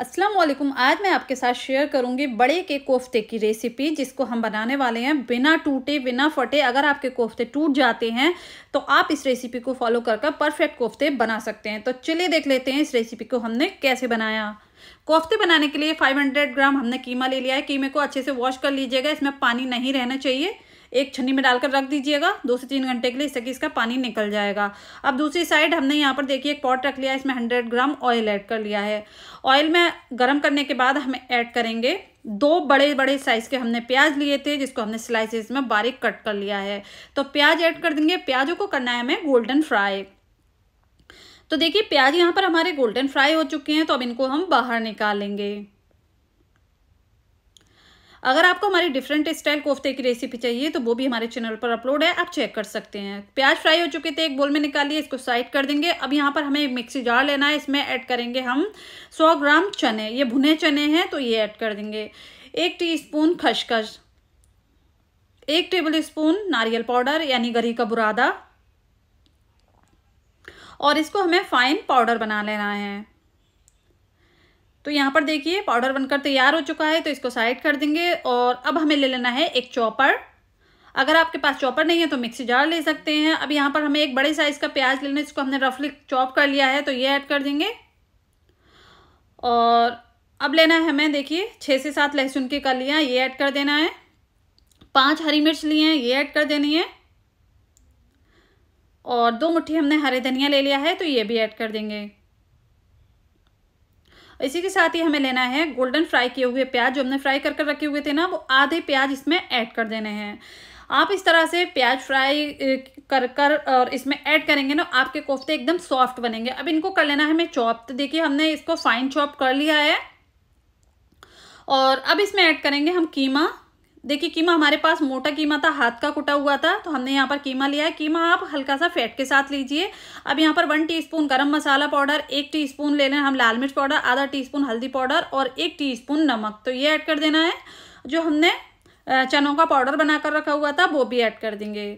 असलम आज मैं आपके साथ शेयर करूंगी बड़े के कोफ्ते की रेसिपी जिसको हम बनाने वाले हैं बिना टूटे बिना फटे अगर आपके कोफ्ते टूट जाते हैं तो आप इस रेसिपी को फॉलो कर कर परफेक्ट कोफ्ते बना सकते हैं तो चलिए देख लेते हैं इस रेसिपी को हमने कैसे बनाया कोफ्ते बनाने के लिए 500 ग्राम हमने कीमा ले लिया है कीमे को अच्छे से वॉश कर लीजिएगा इसमें पानी नहीं रहना चाहिए एक छन्नी में डालकर रख दीजिएगा दो से तीन घंटे के लिए इससे कि इसका पानी निकल जाएगा अब दूसरी साइड हमने यहाँ पर देखिए एक पॉट रख लिया है इसमें हंड्रेड ग्राम ऑयल ऐड कर लिया है ऑयल में गर्म करने के बाद हम ऐड करेंगे दो बड़े बड़े साइज़ के हमने प्याज लिए थे जिसको हमने स्लाइसेस में बारीक कट कर लिया है तो प्याज ऐड कर देंगे प्याजों को करना है हमें गोल्डन फ्राई तो देखिए प्याज यहाँ पर हमारे गोल्डन फ्राई हो चुके हैं तो अब इनको हम बाहर निकालेंगे अगर आपको हमारी डिफरेंट स्टाइल कोफ्ते की रेसिपी चाहिए तो वो भी हमारे चैनल पर अपलोड है आप चेक कर सकते हैं प्याज फ्राई हो चुके थे एक बोल में निकाल लिए इसको साइड कर देंगे अब यहाँ पर हमें मिक्सी जार लेना है इसमें ऐड करेंगे हम सौ ग्राम चने ये भुने चने हैं तो ये ऐड कर देंगे एक स्पून खशखश एक टेबल स्पून नारियल पाउडर यानी गरी का बुरादा और इसको हमें फाइन पाउडर बना लेना है तो यहाँ पर देखिए पाउडर बनकर तैयार हो चुका है तो इसको साइड कर देंगे और अब हमें ले लेना है एक चॉपर अगर आपके पास चॉपर नहीं है तो मिक्सी जार ले सकते हैं अब यहाँ पर हमें एक बड़े साइज़ का प्याज लेना है इसको हमने रफली चॉप कर लिया है तो ये ऐड कर देंगे और अब लेना है हमें देखिए छः से सात लहसुन की कलियाँ ये ऐड कर देना है पाँच हरी मिर्च लिए हैं ये ऐड कर देनी है और दो मुट्ठी हमने हरे धनिया ले लिया है तो ये भी ऐड कर देंगे इसी के साथ ही हमें लेना है गोल्डन फ्राई किए हुए प्याज जो हमने फ्राई कर कर रखे हुए थे ना वो आधे प्याज इसमें ऐड कर देने हैं आप इस तरह से प्याज फ्राई कर कर और इसमें ऐड करेंगे ना आपके कोफ्ते एकदम सॉफ्ट बनेंगे अब इनको कर लेना है हमें चॉप तो देखिए हमने इसको फाइन चॉप कर लिया है और अब इसमें ऐड करेंगे हम कीमा देखिए कीमा हमारे पास मोटा कीमा था हाथ का कुटा हुआ था तो हमने यहाँ पर कीमा लिया है कीमा आप हल्का सा फैट के साथ लीजिए अब यहाँ पर वन टीस्पून गरम मसाला पाउडर एक टीस्पून ले लें हम लाल मिर्च पाउडर आधा टीस्पून हल्दी पाउडर और एक टीस्पून नमक तो ये ऐड कर देना है जो हमने चनों का पाउडर बनाकर रखा हुआ था वो भी ऐड कर देंगे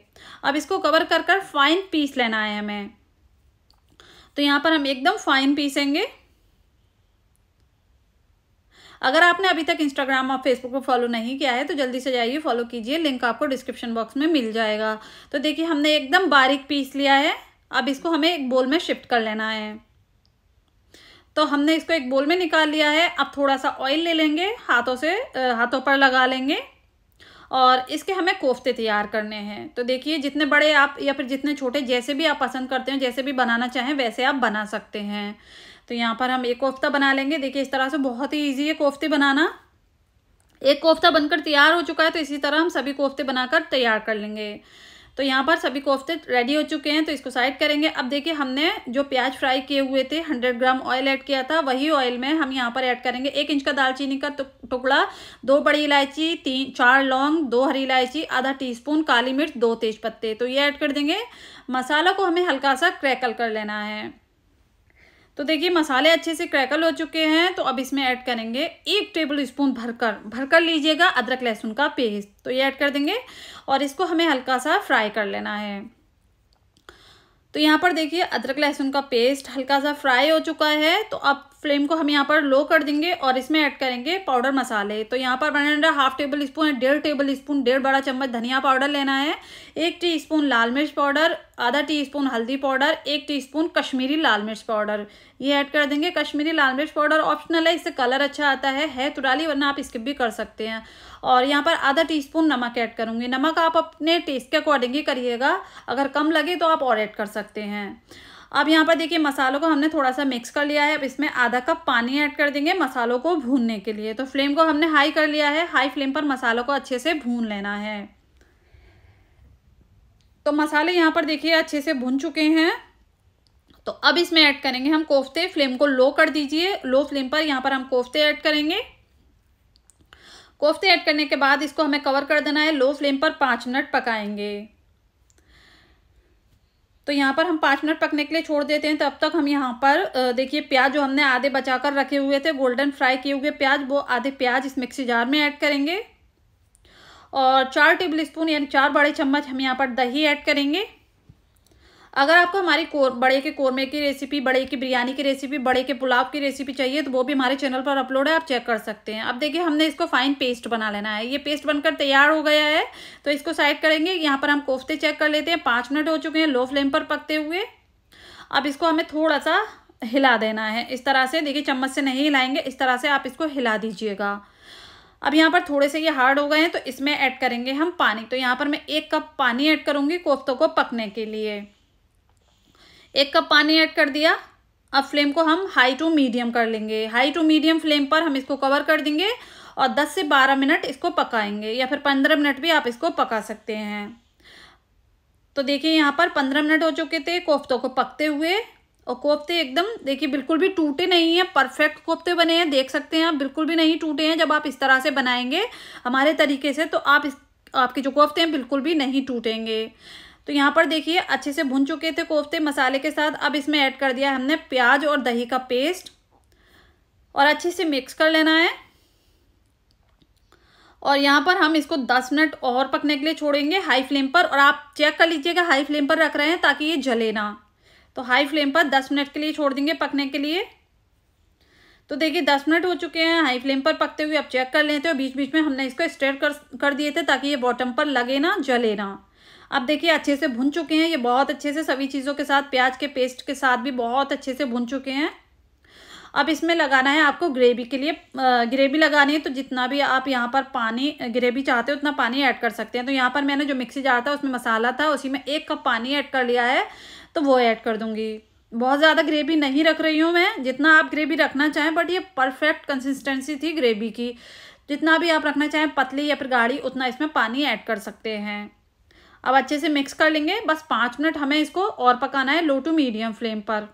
अब इसको कवर कर कर फाइन पीस लेना है हमें तो यहाँ पर हम एकदम फाइन पीसेंगे अगर आपने अभी तक इंस्टाग्राम और फेसबुक को फॉलो नहीं किया है तो जल्दी से जाइए फॉलो कीजिए लिंक आपको डिस्क्रिप्शन बॉक्स में मिल जाएगा तो देखिए हमने एकदम बारीक पीस लिया है अब इसको हमें एक बोल में शिफ्ट कर लेना है तो हमने इसको एक बोल में निकाल लिया है अब थोड़ा सा ऑयल ले लेंगे हाथों से हाथों पर लगा लेंगे और इसके हमें कोफ्ते तैयार करने हैं तो देखिए जितने बड़े आप या फिर जितने छोटे जैसे भी आप पसंद करते हैं जैसे भी बनाना चाहें वैसे आप बना सकते हैं तो यहाँ पर हम एक कोफ्ता बना लेंगे देखिए इस तरह से बहुत ही ईजी है कोफ्ते बनाना एक कोफ्ता बनकर तैयार हो चुका है तो इसी तरह हम सभी कोफ्ते बनाकर तैयार कर लेंगे तो यहाँ पर सभी कोफ्ते रेडी हो चुके हैं तो इसको साइड करेंगे अब देखिए हमने जो प्याज फ्राई किए हुए थे 100 ग्राम ऑयल ऐड किया था वही ऑयल में हम यहाँ पर ऐड करेंगे एक इंच का दालचीनी का टुकड़ा दो बड़ी इलायची तीन चार लौंग दो हरी इलायची आधा टीस्पून काली मिर्च दो तेज पत्ते तो ये ऐड कर देंगे मसाला को हमें हल्का सा क्रैकल कर लेना है तो देखिए मसाले अच्छे से क्रैकल हो चुके हैं तो अब इसमें ऐड करेंगे एक टेबल स्पून भरकर भरकर लीजिएगा अदरक लहसुन का पेस्ट तो ये ऐड कर देंगे और इसको हमें हल्का सा फ्राई कर लेना है तो यहाँ पर देखिए अदरक लहसुन का पेस्ट हल्का सा फ्राई हो चुका है तो अब फ्लेम को हम यहाँ पर लो कर देंगे और इसमें ऐड करेंगे पाउडर मसाले तो यहाँ पर मैंने हाफ टेबल स्पून डेढ़ टेबल स्पून डेढ़ बड़ा चम्मच धनिया पाउडर लेना है एक टीस्पून लाल मिर्च पाउडर आधा टीस्पून हल्दी पाउडर एक टीस्पून कश्मीरी लाल मिर्च पाउडर ये ऐड कर देंगे कश्मीरी लाल मिर्च पाउडर ऑप्शनल है इससे कलर अच्छा आता है है तुराली तो वरना आप स्किप भी कर सकते हैं और यहाँ पर आधा टीस्पून नमक ऐड करूँगी नमक आप अपने टेस्ट के अकॉर्डिंग ही करिएगा अगर कम लगे तो आप और ऐड कर सकते हैं अब यहाँ पर देखिए मसालों को हमने थोड़ा सा मिक्स कर लिया है अब इसमें आधा कप पानी ऐड कर देंगे मसालों को भूनने के लिए तो फ्लेम को हमने हाई कर लिया है हाई फ्लेम पर मसालों को अच्छे से भून लेना है तो मसाले यहाँ पर देखिए अच्छे से भून चुके हैं तो अब इसमें ऐड करेंगे हम कोफ्ते फ्लेम को लो कर दीजिए लो फ्लेम पर यहाँ पर हम कोफ्ते ऐड करेंगे कोफ्ते ऐड करने के बाद इसको हमें कवर कर देना है लो फ्लेम पर पाँच मिनट पकाएंगे तो यहाँ पर हम पाँच मिनट पकने के लिए छोड़ देते हैं तब तक हम यहाँ पर देखिए प्याज जो हमने आधे बचा कर रखे हुए थे गोल्डन फ्राई किए हुए प्याज वो आधे प्याज इस मिक्सी जार में ऐड करेंगे और चार टेबल स्पून यानी चार बड़े चम्मच हम यहाँ पर दही ऐड करेंगे अगर आपको हमारी कोर बड़े के कोरमे की रेसिपी बड़े की बिरयानी की रेसिपी बड़े के पुलाव की रेसिपी चाहिए तो वो भी हमारे चैनल पर अपलोड है आप चेक कर सकते हैं अब देखिए हमने इसको फाइन पेस्ट बना लेना है ये पेस्ट बनकर तैयार हो गया है तो इसको साइड करेंगे यहाँ पर हम कोफ्ते चेक कर लेते हैं पाँच मिनट हो चुके हैं लो फ्लेम पर पकते हुए अब इसको हमें थोड़ा सा हिला देना है इस तरह से देखिए चम्मच से नहीं हिलाएंगे इस तरह से आप इसको हिला दीजिएगा अब यहाँ पर थोड़े से ये हार्ड हो गए हैं तो इसमें ऐड करेंगे हम पानी तो यहाँ पर मैं एक कप पानी ऐड करूँगी कोफ्तों को पकने के लिए एक कप पानी ऐड कर दिया अब फ्लेम को हम हाई टू मीडियम कर लेंगे हाई टू मीडियम फ्लेम पर हम इसको कवर कर देंगे और 10 से 12 मिनट इसको पकाएंगे या फिर 15 मिनट भी आप इसको पका सकते हैं तो देखिए यहाँ पर 15 मिनट हो चुके थे कोफ्तों को पकते हुए और कोफ्ते एकदम देखिए बिल्कुल भी टूटे नहीं हैं परफेक्ट कोफ्ते बने हैं देख सकते हैं आप बिल्कुल भी नहीं टूटे हैं जब आप इस तरह से बनाएंगे हमारे तरीके से तो आप इस आपके जो कोफ्ते हैं बिल्कुल भी नहीं टूटेंगे तो यहाँ पर देखिए अच्छे से भुन चुके थे कोफ्ते मसाले के साथ अब इसमें ऐड कर दिया हमने प्याज और दही का पेस्ट और अच्छे से मिक्स कर लेना है और यहाँ पर हम इसको 10 मिनट और पकने के लिए छोड़ेंगे हाई फ्लेम पर और आप चेक कर लीजिएगा हाई फ्लेम पर रख रहे हैं ताकि ये जले ना तो हाई फ्लेम पर 10 मिनट के लिए छोड़ देंगे पकने के लिए तो देखिए 10 मिनट हो चुके हैं हाई फ्लेम पर पकते हुए आप चेक कर लेते हो बीच बीच में हमने इसको स्टेट कर कर दिए थे ताकि ये बॉटम पर लगे ना जले ना अब देखिए अच्छे से भुन चुके हैं ये बहुत अच्छे से सभी चीज़ों के साथ प्याज के पेस्ट के साथ भी बहुत अच्छे से भुन चुके हैं अब इसमें लगाना है आपको ग्रेवी के लिए ग्रेवी लगानी है तो जितना भी आप यहाँ पर पानी ग्रेवी चाहते हो उतना पानी ऐड कर सकते हैं तो यहाँ पर मैंने जो मिक्सी जार था उसमें मसाला था उसी में एक कप पानी ऐड कर लिया है तो वो ऐड कर दूँगी बहुत ज़्यादा ग्रेवी नहीं रख रही हूँ मैं जितना आप ग्रेवी रखना चाहें बट ये परफेक्ट कंसिस्टेंसी थी ग्रेवी की जितना भी आप रखना चाहें पतली या फिर गाढ़ी उतना इसमें पानी ऐड कर सकते हैं अब अच्छे से मिक्स कर लेंगे बस पाँच मिनट हमें इसको और पकाना है लो टू मीडियम फ्लेम पर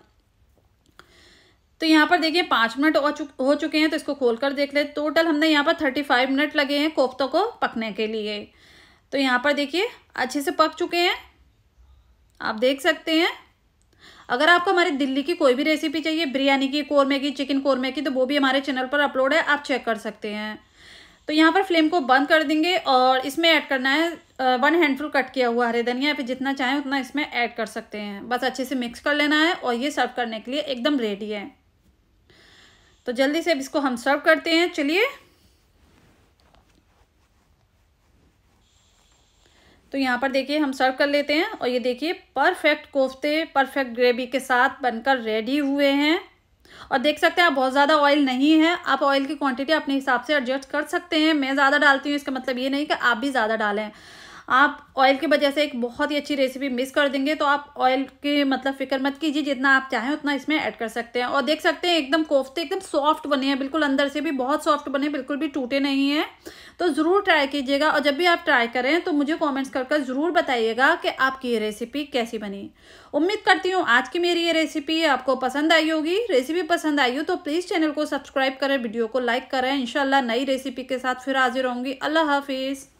तो यहाँ पर देखिए पाँच मिनट हो, चुक, हो चुके हैं तो इसको खोल कर देख ले टोटल हमने यहाँ पर थर्टी फाइव मिनट लगे हैं कोफ्तों को पकने के लिए तो यहाँ पर देखिए अच्छे से पक चुके हैं आप देख सकते हैं अगर आपको हमारी दिल्ली की कोई भी रेसिपी चाहिए बिरयानी की कोरमे की चिकन कोरमे की तो वो भी हमारे चैनल पर अपलोड है आप चेक कर सकते हैं तो यहाँ पर फ्लेम को बंद कर देंगे और इसमें ऐड करना है वन हैंडफुल कट किया हुआ हरे धनिया पे जितना चाहें उतना इसमें ऐड कर सकते हैं बस अच्छे से मिक्स कर लेना है और ये सर्व करने के लिए एकदम रेडी है तो जल्दी से अब इसको हम सर्व करते हैं चलिए तो यहाँ पर देखिए हम सर्व कर लेते हैं और ये देखिए परफेक्ट कोफ्ते परफेक्ट ग्रेवी के साथ बनकर रेडी हुए हैं और देख सकते हैं आप बहुत ज़्यादा ऑयल नहीं है आप ऑयल की क्वांटिटी अपने हिसाब से एडजस्ट कर सकते हैं मैं ज़्यादा डालती हूँ इसका मतलब ये नहीं कि आप भी ज़्यादा डालें आप ऑयल की वजह से एक बहुत ही अच्छी रेसिपी मिस कर देंगे तो आप ऑयल की मतलब फिक्र मत कीजिए जितना आप चाहें उतना इसमें ऐड कर सकते हैं और देख सकते हैं एकदम कोफ्ते एकदम सॉफ्ट बने हैं बिल्कुल अंदर से भी बहुत सॉफ्ट बने बिल्कुल भी टूटे नहीं हैं तो ज़रूर ट्राई कीजिएगा और जब भी आप ट्राई करें तो मुझे कॉमेंट्स कर ज़रूर बताइएगा कि आपकी ये रेसिपी कैसी बनी उम्मीद करती हूँ आज की मेरी ये रेसिपी आपको पसंद आई होगी रेसिपी पसंद आई हो तो प्लीज़ चैनल को सब्सक्राइब करें वीडियो को लाइक करें इन नई रेसिपी के साथ फिर हाजिर होंगी अल्लाह हाफिज़